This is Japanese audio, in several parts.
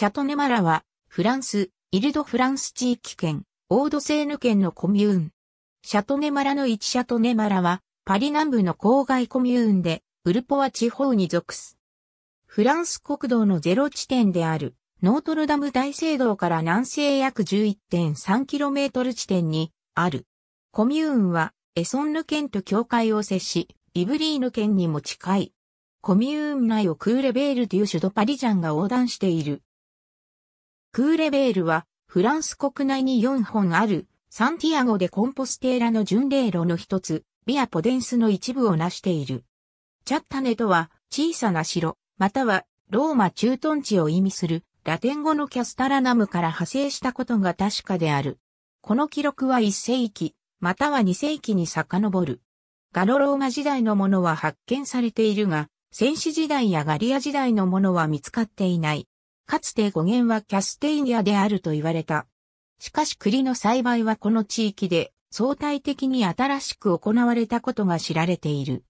シャトネマラは、フランス、イルド・フランス地域圏、オードセーヌ県のコミューン。シャトネマラの1シャトネマラは、パリ南部の郊外コミューンで、ウルポワ地方に属す。フランス国道のゼロ地点である、ノートルダム大聖堂から南西約 11.3km 地点に、ある。コミューンは、エソンヌ県と境界を接し、イブリーヌ県にも近い。コミューン内をクーレベールデュシュドパリジャンが横断している。クーレベールは、フランス国内に4本ある、サンティアゴでコンポステーラの巡礼路の一つ、ビアポデンスの一部を成している。チャッタネとは、小さな城、または、ローマ駐屯地を意味する、ラテン語のキャスタラナムから派生したことが確かである。この記録は1世紀、または2世紀に遡る。ガロローマ時代のものは発見されているが、戦士時代やガリア時代のものは見つかっていない。かつて語源はキャステイニアであると言われた。しかし栗の栽培はこの地域で相対的に新しく行われたことが知られている。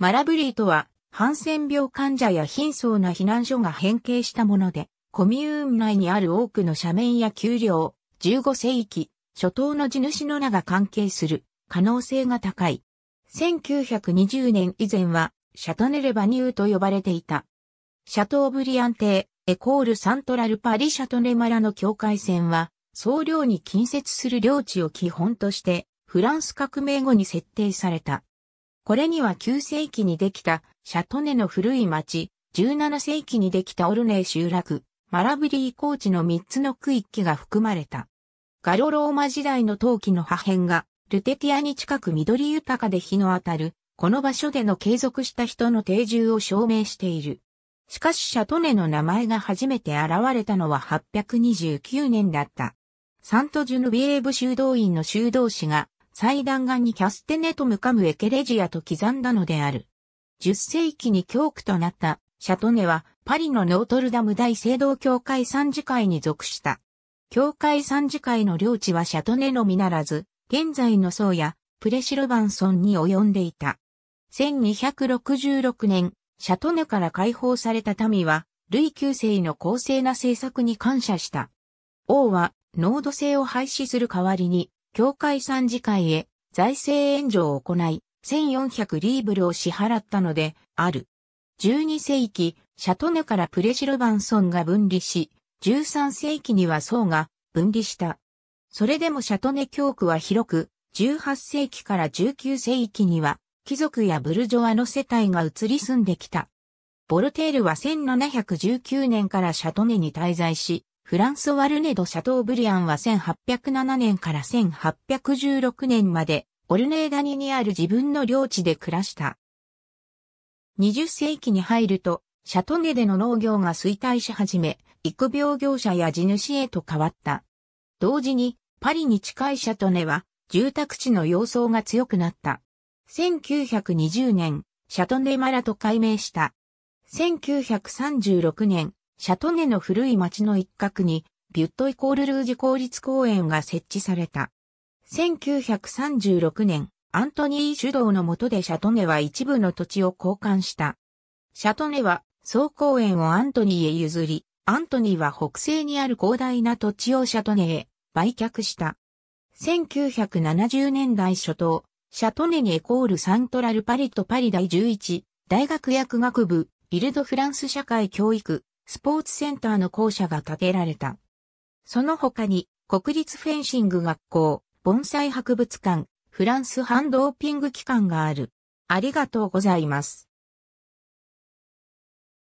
マラブリーとは、ハンセン病患者や貧相な避難所が変形したもので、コミューン内にある多くの斜面や丘陵、15世紀、初頭の地主の名が関係する可能性が高い。1920年以前は、シャトネルバニューと呼ばれていた。シャトーブリアン邸、エコールサントラルパリシャトネマラの境界線は、総領に近接する領地を基本として、フランス革命後に設定された。これには9世紀にできたシャトネの古い町、17世紀にできたオルネー集落、マラブリー高地の3つの区域が含まれた。ガロローマ時代の陶器の破片が、ルテティアに近く緑豊かで日の当たる、この場所での継続した人の定住を証明している。しかしシャトネの名前が初めて現れたのは829年だった。サントジュヌビエーブ修道院の修道士が祭壇岩にキャステネとムカムエケレジアと刻んだのである。10世紀に教区となったシャトネはパリのノートルダム大聖堂教会参事会に属した。教会参事会の領地はシャトネのみならず、現在の僧やプレシロバンソンに及んでいた。1266年、シャトネから解放された民は、ルイ9世の公正な政策に感謝した。王は、濃度制を廃止する代わりに、教会参事会へ財政援助を行い、1400リーブルを支払ったので、ある。12世紀、シャトネからプレシロバンソンが分離し、13世紀には僧が分離した。それでもシャトネ教区は広く、18世紀から19世紀には貴族やブルジョワの世帯が移り住んできた。ボルテールは1719年からシャトネに滞在し、フランソワルネド・シャトーブリアンは1807年から1816年まで、オルネーダニにある自分の領地で暮らした。20世紀に入ると、シャトネでの農業が衰退し始め、育苗業者や地主へと変わった。同時に、パリに近いシャトネは、住宅地の様相が強くなった。1920年、シャトネマラと改名した。1936年、シャトネの古い町の一角に、ビュットイコールルージ公立公園が設置された。1936年、アントニー主導の下でシャトネは一部の土地を交換した。シャトネは、総公園をアントニーへ譲り、アントニーは北西にある広大な土地をシャトネへ売却した。1970年代初頭、シャトネニエコールサントラルパリとパリ第11、大学薬学部、ビルドフランス社会教育、スポーツセンターの校舎が建てられた。その他に、国立フェンシング学校、盆栽博物館、フランス反ドーピング機関がある。ありがとうございます。